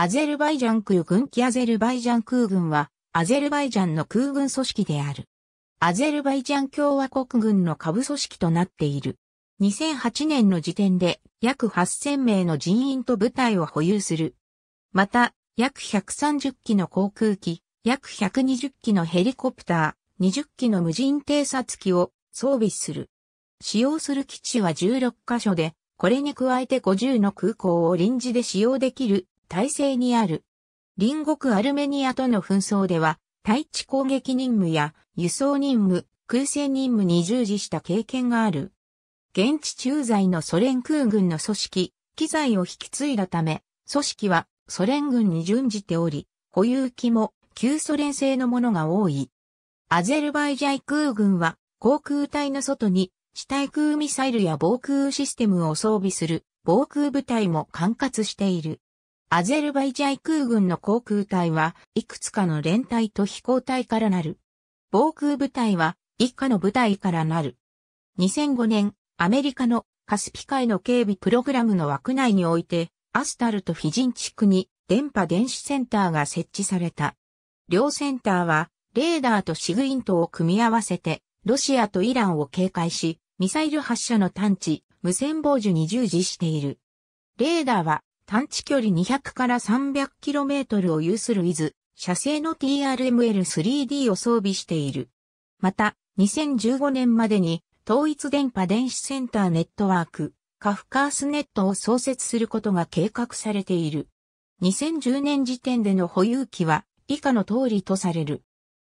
アゼルバイジャン空軍機アゼルバイジャン空軍は、アゼルバイジャンの空軍組織である。アゼルバイジャン共和国軍の下部組織となっている。2008年の時点で約8000名の人員と部隊を保有する。また、約130機の航空機、約120機のヘリコプター、20機の無人偵察機を装備する。使用する基地は16カ所で、これに加えて50の空港を臨時で使用できる体制にある。隣国アルメニアとの紛争では、対地攻撃任務や輸送任務、空戦任務に従事した経験がある。現地駐在のソ連空軍の組織、機材を引き継いだため、組織はソ連軍に準じており、保有機も旧ソ連製のものが多い。アゼルバイジャイ空軍は航空隊の外に地対空ミサイルや防空システムを装備する防空部隊も管轄している。アゼルバイジャイ空軍の航空隊はいくつかの連隊と飛行隊からなる。防空部隊は以下の部隊からなる。2005年、アメリカのカスピ海の警備プログラムの枠内において、アスタルとフィジン地区に電波電子センターが設置された。両センターは、レーダーとシグイントを組み合わせて、ロシアとイランを警戒し、ミサイル発射の探知、無線傍受に従事している。レーダーは探知距離200から300 km を有する伊豆、射製の TRML3D を装備している。また、2015年までに、統一電波電子センターネットワーク、カフカースネットを創設することが計画されている。2010年時点での保有機は、以下の通りとされる。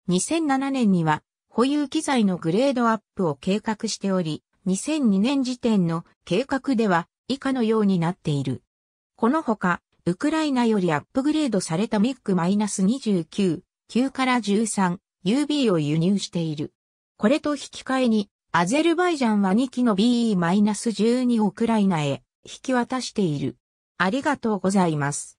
2007年には、保有機材のグレードアップを計画しており、2002年時点の計画では以下のようになっている。このほか、ウクライナよりアップグレードされたミック -29、9から13、UB を輸入している。これと引き換えに、アゼルバイジャンは2機の BE-12 をウクライナへ引き渡している。ありがとうございます。